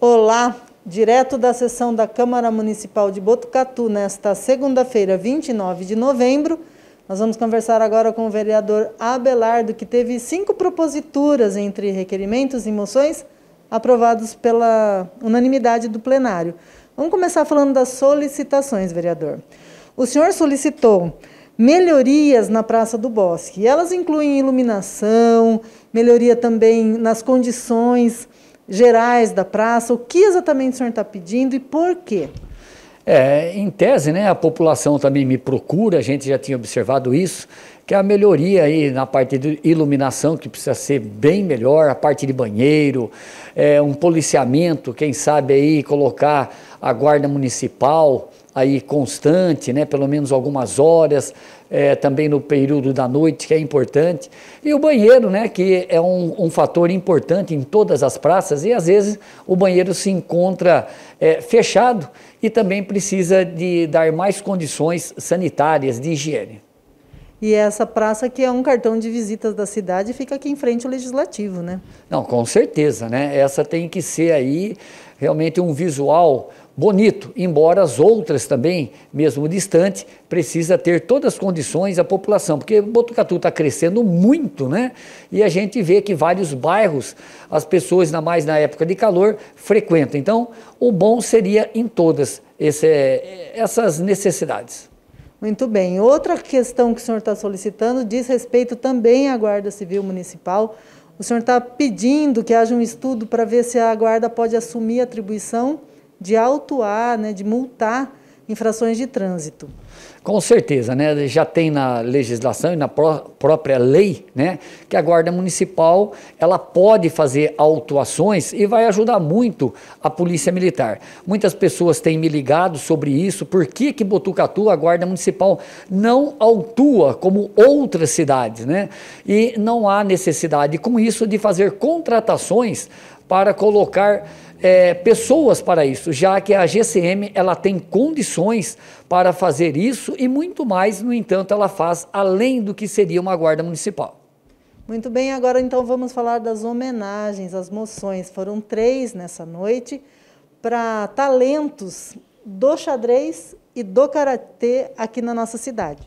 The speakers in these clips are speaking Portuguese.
Olá, direto da sessão da Câmara Municipal de Botucatu, nesta segunda-feira, 29 de novembro. Nós vamos conversar agora com o vereador Abelardo, que teve cinco proposituras entre requerimentos e moções aprovados pela unanimidade do plenário. Vamos começar falando das solicitações, vereador. O senhor solicitou melhorias na Praça do Bosque. Elas incluem iluminação, melhoria também nas condições gerais da praça, o que exatamente o senhor está pedindo e por quê? É, em tese, né, a população também me procura, a gente já tinha observado isso, que a melhoria aí na parte de iluminação, que precisa ser bem melhor, a parte de banheiro, é, um policiamento, quem sabe aí colocar a guarda municipal aí constante, né, pelo menos algumas horas, é, também no período da noite, que é importante. E o banheiro, né, que é um, um fator importante em todas as praças, e às vezes o banheiro se encontra é, fechado e também precisa de dar mais condições sanitárias de higiene. E essa praça que é um cartão de visitas da cidade fica aqui em frente ao legislativo, né? Não, com certeza, né? Essa tem que ser aí realmente um visual bonito, embora as outras também, mesmo distante, precisa ter todas as condições a população, porque Botucatu está crescendo muito, né? E a gente vê que vários bairros as pessoas, ainda mais na época de calor, frequentam. Então, o bom seria em todas esse, essas necessidades. Muito bem. Outra questão que o senhor está solicitando diz respeito também à Guarda Civil Municipal. O senhor está pedindo que haja um estudo para ver se a Guarda pode assumir a atribuição de autuar, né, de multar infrações de trânsito. Com certeza, né? Já tem na legislação e na pró própria lei, né? Que a guarda municipal ela pode fazer autuações e vai ajudar muito a polícia militar. Muitas pessoas têm me ligado sobre isso. Por que que Botucatu a guarda municipal não autua como outras cidades, né? E não há necessidade com isso de fazer contratações para colocar é, pessoas para isso, já que a GCM ela tem condições para fazer isso e muito mais, no entanto, ela faz além do que seria uma guarda municipal. Muito bem, agora então vamos falar das homenagens, as moções. Foram três nessa noite para talentos do xadrez e do karatê aqui na nossa cidade.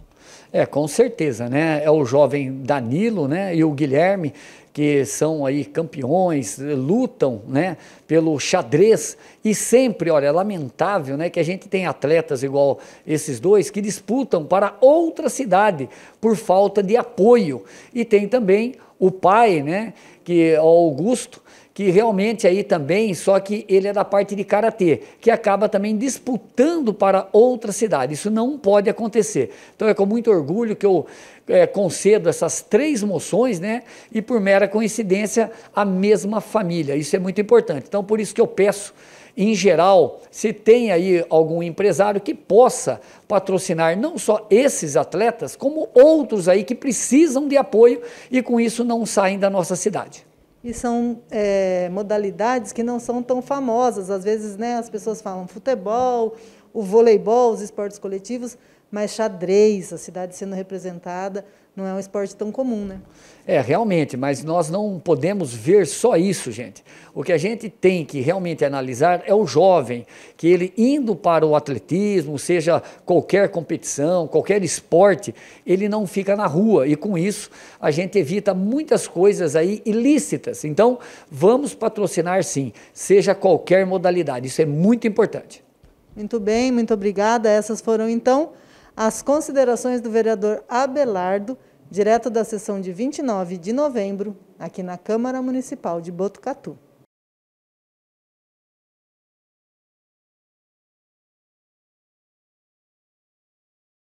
É, com certeza, né? É o jovem Danilo, né? E o Guilherme que são aí campeões, lutam né, pelo xadrez e sempre, olha, é lamentável né, que a gente tem atletas igual esses dois que disputam para outra cidade por falta de apoio. E tem também o pai, né, que é Augusto, que realmente aí também, só que ele é da parte de karatê, que acaba também disputando para outra cidade. Isso não pode acontecer. Então é com muito orgulho que eu é, concedo essas três moções, né? E por mera coincidência, a mesma família. Isso é muito importante. Então, por isso que eu peço em geral, se tem aí algum empresário que possa patrocinar não só esses atletas, como outros aí que precisam de apoio e com isso não saem da nossa cidade. E são é, modalidades que não são tão famosas. Às vezes né, as pessoas falam futebol, o voleibol, os esportes coletivos, mas xadrez, a cidade sendo representada, não é um esporte tão comum, né? É, realmente, mas nós não podemos ver só isso, gente. O que a gente tem que realmente analisar é o jovem, que ele indo para o atletismo, seja qualquer competição, qualquer esporte, ele não fica na rua e com isso a gente evita muitas coisas aí ilícitas. Então, vamos patrocinar sim, seja qualquer modalidade. Isso é muito importante. Muito bem, muito obrigada. Essas foram então as considerações do vereador Abelardo, direto da sessão de 29 de novembro, aqui na Câmara Municipal de Botucatu.